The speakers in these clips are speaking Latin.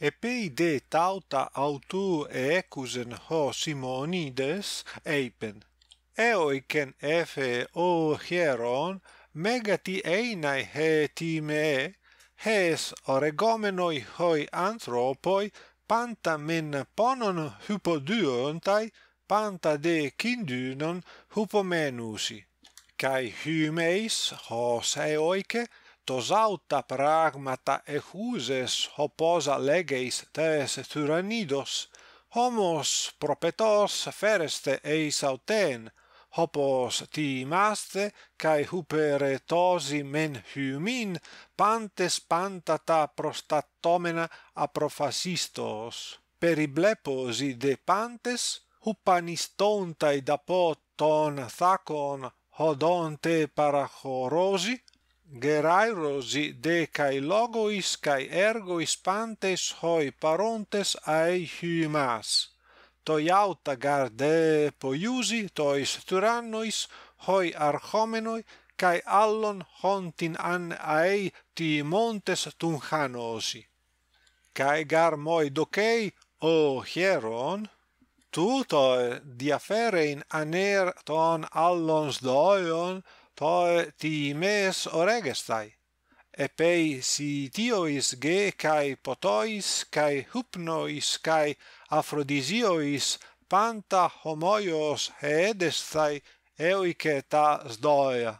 e pe ide tauta autu e cusen hosimonides epen eo iken efer o heron megati einai hetime hes oregomenoi hoi anthropoi panta men ponon hypoduoantai panta de kinddunon hypomenusi kai hymeis hosaeoike tosauta pragmata e houses hoposa tes thuranidos homos propetos fereste eis auten, hopos timaste kai huperetos men humin pantes pantata prostatomena aprofasistos. profasistos de pantes huppaniston tai dapoton thakon hodonte para Gerairosi de kai logois kai ergo pantes hoi parontes ai humas. Toi auta gar de poiusi tois turannois hoi archomenoi kai allon hontin an ai ti montes tunhanosi. Kai gar moi docei, o hieron, tutoe diaferein aner ton allons doion, toe ti mes oregestai epei si tiois ge kai potois kai hupnois, kai aphrodisiois panta homoios heedestai euike ta sdoia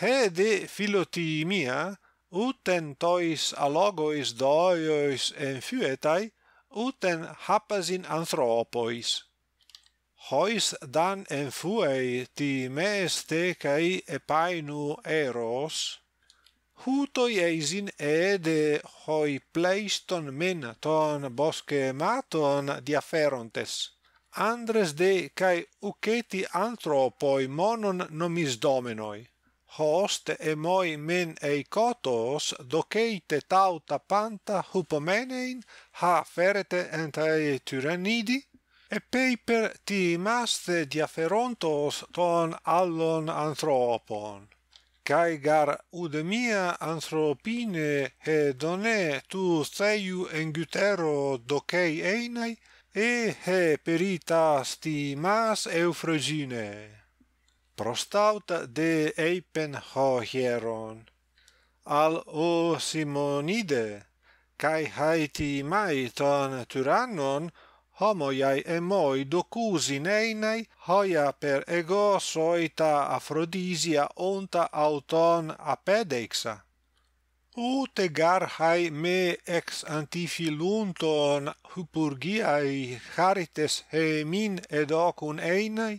he de philotimia uten tois alogois doios enfuetai uten hapasin anthropois hois dan en fuei ti mes te epainu eros hutoi eisin ede hoi pleiston men ton bosque maton diaferontes andres de kai uketi antropoi monon nomis domenoi host e moi men eikotos doceite tauta panta hupomenein ha ferete entae tyrannidi E paper ti maste diaferontos ton allon anthropon. Kai gar udemia anthropine done tu seiu engutero docei einai, e he peritas ti mas eufrogine. Prostauta de eipen ho hieron. Al o Simonide, kai haiti mai ton tyrannon, homo iai e moi docusi neinei, hoia per ego soita aphrodisia onta auton apedexa ut gar hai me ex antifilunton hupurgiai charites hemin edocun einai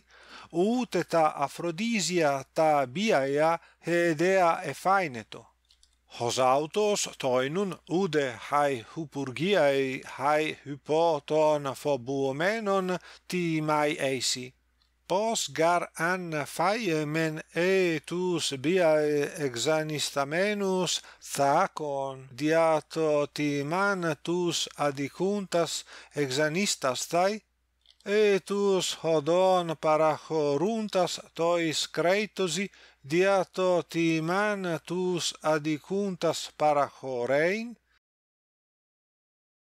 ut et aphrodisia ta biaia hedea e faineto Hos autos toinun ude hai hupurgiae hai hypoton phobuomenon ti mai eisi. Pos gar an faie men e tus biae exanistamenus thacon diato ti tus adicuntas exanistastai, thai? Et tus hodon parachoruntas tois kreitosi diato timan tus adicuntas parachorein